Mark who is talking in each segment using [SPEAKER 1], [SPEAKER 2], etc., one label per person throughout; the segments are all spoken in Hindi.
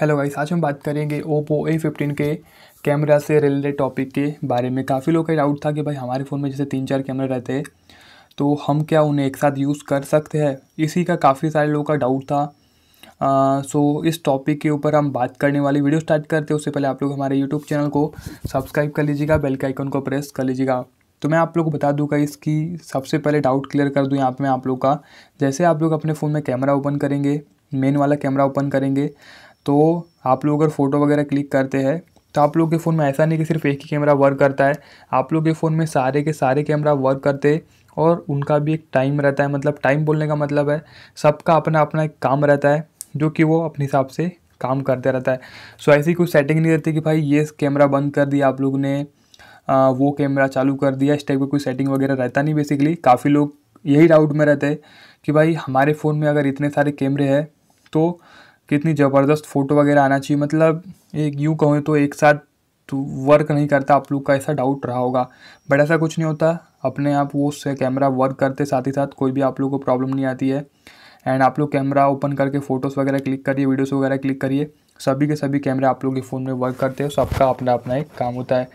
[SPEAKER 1] हेलो गाइस आज हम बात करेंगे ओप्पो ए फिफ्टीन के कैमरा से रिलेटेड टॉपिक के बारे में काफ़ी लोग का डाउट था कि भाई हमारे फ़ोन में जैसे तीन चार कैमरा रहते हैं तो हम क्या उन्हें एक साथ यूज़ कर सकते हैं इसी का काफ़ी सारे लोगों का डाउट था आ, सो इस टॉपिक के ऊपर हम बात करने वाली वीडियो स्टार्ट करते हैं उससे पहले आप लोग हमारे यूट्यूब चैनल को सब्सक्राइब कर लीजिएगा बेल के आइकन को प्रेस कर लीजिएगा तो मैं आप लोग को बता दूंगा इसकी सबसे पहले डाउट क्लियर कर दूँ यहाँ पर मैं आप लोग का जैसे आप लोग अपने फ़ोन में कैमरा ओपन करेंगे मेन वाला कैमरा ओपन करेंगे तो आप लोग अगर फ़ोटो वगैरह क्लिक करते हैं तो आप लोग के फ़ोन में ऐसा नहीं कि सिर्फ एक ही कैमरा वर्क करता है आप लोग के फ़ोन में सारे के सारे कैमरा वर्क करते और उनका भी एक टाइम रहता है मतलब टाइम बोलने का मतलब है सबका अपना अपना एक काम रहता है जो कि वो अपने हिसाब से काम करते रहता है सो so, ऐसी कोई सेटिंग नहीं रहती कि भाई ये कैमरा बंद कर दिया आप लोग ने आ, वो कैमरा चालू कर दिया इस टाइप का कोई सेटिंग वगैरह रहता नहीं बेसिकली काफ़ी लोग यही डाउट में रहते हैं कि भाई हमारे फ़ोन में अगर इतने सारे कैमरे हैं तो कितनी ज़बरदस्त फ़ोटो वगैरह आना चाहिए मतलब एक यूँ कहूँ तो एक साथ तो वर्क नहीं करता आप लोग का ऐसा डाउट रहा होगा बट ऐसा कुछ नहीं होता अपने आप वो उससे कैमरा वर्क करते साथ ही साथ कोई भी आप लोग को प्रॉब्लम नहीं आती है एंड आप लोग कैमरा ओपन करके फ़ोटोज़ वगैरह क्लिक करिए वीडियोस वगैरह क्लिक करिए सभी के सभी कैमरे आप लोग के फ़ोन में वर्क करते हैं सबका अपना अपना एक काम होता है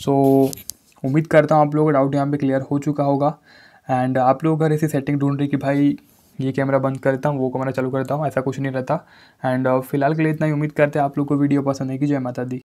[SPEAKER 1] सो so, उम्मीद करता हूँ आप लोगों का डाउट यहाँ पे क्लियर हो चुका होगा एंड आप लोग अगर ऐसी सेटिंग ढूंढ रही कि भाई ये कैमरा बंद करता हूँ वो कैमरा चालू करता हूँ ऐसा कुछ नहीं रहता एंड uh, फिलहाल के लिए इतना ही उम्मीद करते हैं आप लोग को वीडियो पसंद है कि जय माता दी